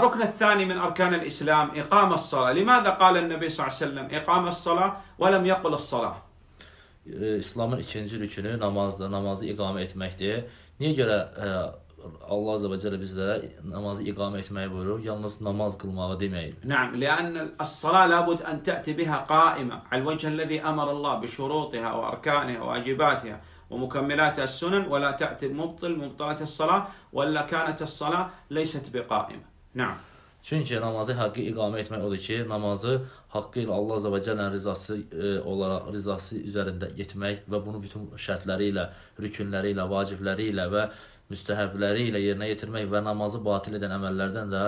الركن الثاني من أركان الإسلام إقام الصلاة لماذا قال النبي صلى الله عليه وسلم إقام الصلاة ولم يقل الصلاة İslamın ikinci rükünü namazda, namazı iqamə etməkdir. Niyə görə ə, e, Allah Azze və Cəllə namazı iqamə etməyi buyurur, yalnız namaz qılmağı deməyir. Nعم, لأن الصلاة لابد أن تأتي بها قائمة على الوجه الذي أمر الله بشروطها وأركانها وواجباتها ومكملات السنن ولا تأتي مبطل مبطلة الصلاة ولا كانت الصلاة ليست بقائمة. Nə? Çünki namazı haqqı iqamə etmək odur ki, namazı haqqı ilə Allah Azza və Cəllənin rizası e, olaraq rizası üzərində etmək və bunu bütün şərtləri ilə, rükunləri ilə, vacibləri ilə və müstəhəbləri ilə yerinə yetirmək və namazı batil edən əməllərdən də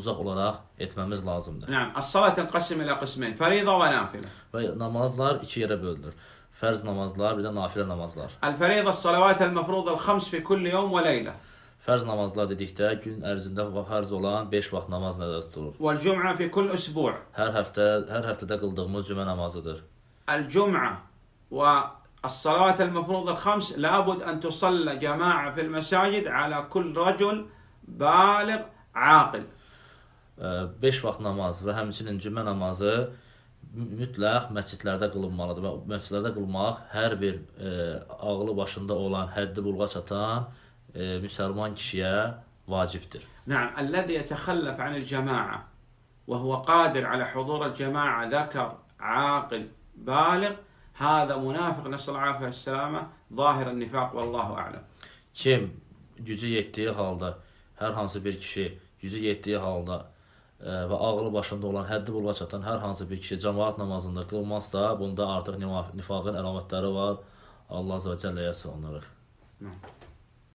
uzaq olaraq etməmiz lazımdır. Nəm, əs-salat tənqasim ilə qismin, fəridə və nafilə. Və namazlar iki yerə bölünür. Fərz namazlar, bir də nafilə namazlar. Əl-fəridə əs-salavat əl-məfruḍə əl-xams fi kulli yawm və leylə. Fərz namazlar dedikdə gün ərzində fərz olan 5 vaxt namaz nəzərdə tutulur. Vel cümə fi kull usbu'. Hər həftə hər həftədə qıldığımız cümə namazıdır. El cümə və الصلاة المفروض الخمس لابد أن تصلى جماعة في المساجد على كل رجل بالغ عاقل. 5 vaxt namaz və həmçinin cümə namazı mütləq məscidlərdə qılınmalıdır və məscidlərdə qılmaq hər bir e, ağlı başında olan, həddi bulğa çatan e, müsəlman kişiyə vacibdir. Naam, allazi yetakhallaf an al-jama'a və huwa qadir ala hudur al-jama'a zakar, aqil, baligh, hada munafiq nəsəllallahu əleyhi və səlləmə zahir an-nifaq vallahu a'lam. Kim gücü yetdiyi halda hər hansı bir kişi gücü yetdiyi halda e, və ağlı başında olan, həddi buluğa çatan hər hansı bir kişi cəmaat namazında qılmazsa, bunda artıq nifaqın əlamətləri var. Allah Azərbaycanləyə sığınırıq. Hı.